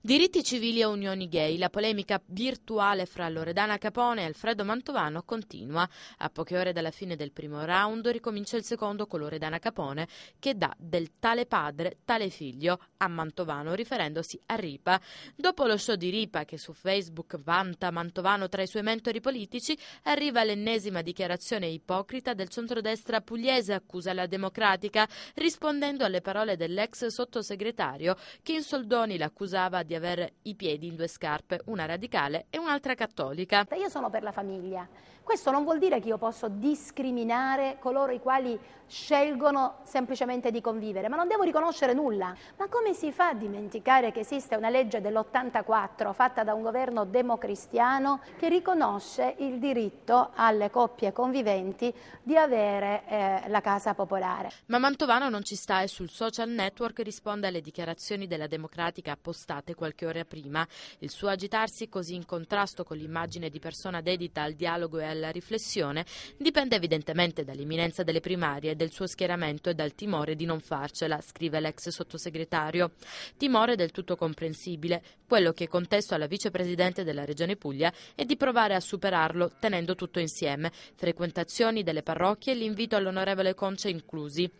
Diritti civili e unioni gay, la polemica virtuale fra Loredana Capone e Alfredo Mantovano continua. A poche ore dalla fine del primo round ricomincia il secondo con Loredana Capone che dà del tale padre, tale figlio a Mantovano riferendosi a Ripa. Dopo lo show di Ripa che su Facebook vanta Mantovano tra i suoi mentori politici, arriva l'ennesima dichiarazione ipocrita del centrodestra pugliese accusa la democratica rispondendo alle parole dell'ex sottosegretario che in soldoni l'accusava di di avere i piedi in due scarpe, una radicale e un'altra cattolica. Io sono per la famiglia. Questo non vuol dire che io posso discriminare coloro i quali scelgono semplicemente di convivere, ma non devo riconoscere nulla. Ma come si fa a dimenticare che esiste una legge dell'84 fatta da un governo democristiano che riconosce il diritto alle coppie conviventi di avere eh, la casa popolare? Ma Mantovano non ci sta e sul social network risponde alle dichiarazioni della democratica postate qualche ora prima. Il suo agitarsi così in contrasto con l'immagine di persona dedita al dialogo e alla riflessione dipende evidentemente dall'imminenza delle primarie, del suo schieramento e dal timore di non farcela, scrive l'ex sottosegretario. Timore del tutto comprensibile, quello che contesto alla vicepresidente della Regione Puglia è di provare a superarlo tenendo tutto insieme, frequentazioni delle parrocchie e l'invito all'onorevole Concia inclusi.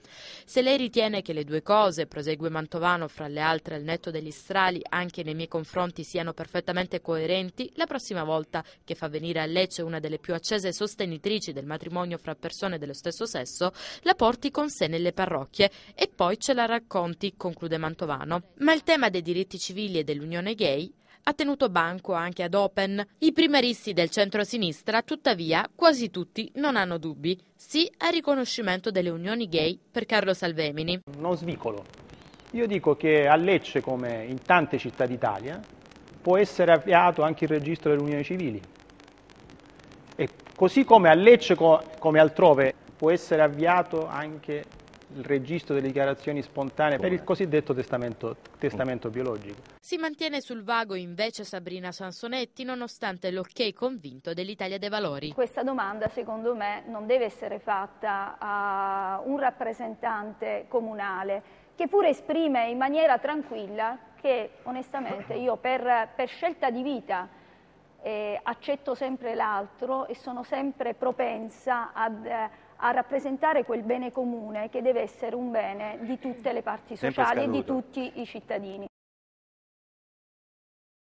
Se lei ritiene che le due cose, prosegue Mantovano, fra le altre al netto degli strali, anche anche nei miei confronti siano perfettamente coerenti, la prossima volta che fa venire a Lecce una delle più accese sostenitrici del matrimonio fra persone dello stesso sesso, la porti con sé nelle parrocchie e poi ce la racconti, conclude Mantovano. Ma il tema dei diritti civili e dell'unione gay ha tenuto banco anche ad Open. I primaristi del centro-sinistra, tuttavia, quasi tutti non hanno dubbi. Sì al riconoscimento delle unioni gay per Carlo Salvemini. Non svicolo io dico che a Lecce, come in tante città d'Italia, può essere avviato anche il registro delle unioni civili. E così come a Lecce, come altrove, può essere avviato anche il registro delle dichiarazioni spontanee per il cosiddetto testamento, testamento mm. biologico. Si mantiene sul vago invece Sabrina Sansonetti nonostante l'ok convinto dell'Italia dei Valori. Questa domanda secondo me non deve essere fatta a un rappresentante comunale che pure esprime in maniera tranquilla che onestamente io per, per scelta di vita eh, accetto sempre l'altro e sono sempre propensa ad, eh, a rappresentare quel bene comune che deve essere un bene di tutte le parti sociali e di tutti i cittadini.